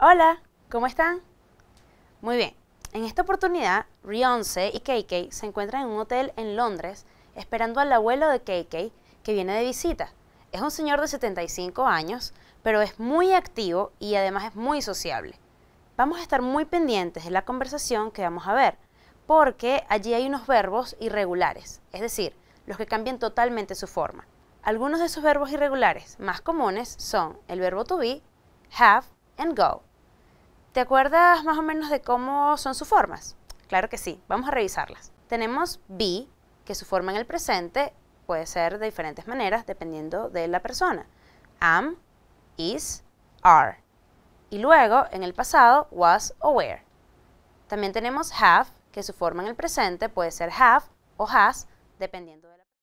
Hola, ¿cómo están? Muy bien. En esta oportunidad, Rionce y KK se encuentran en un hotel en Londres esperando al abuelo de KK que viene de visita. Es un señor de 75 años, pero es muy activo y además es muy sociable. Vamos a estar muy pendientes de la conversación que vamos a ver, porque allí hay unos verbos irregulares, es decir, los que cambian totalmente su forma. Algunos de esos verbos irregulares más comunes son el verbo to be, have and go. ¿Te acuerdas más o menos de cómo son sus formas? Claro que sí, vamos a revisarlas. Tenemos be, que su forma en el presente puede ser de diferentes maneras dependiendo de la persona. Am, is, are. Y luego, en el pasado, was o were. También tenemos have, que su forma en el presente puede ser have o has, dependiendo de la persona.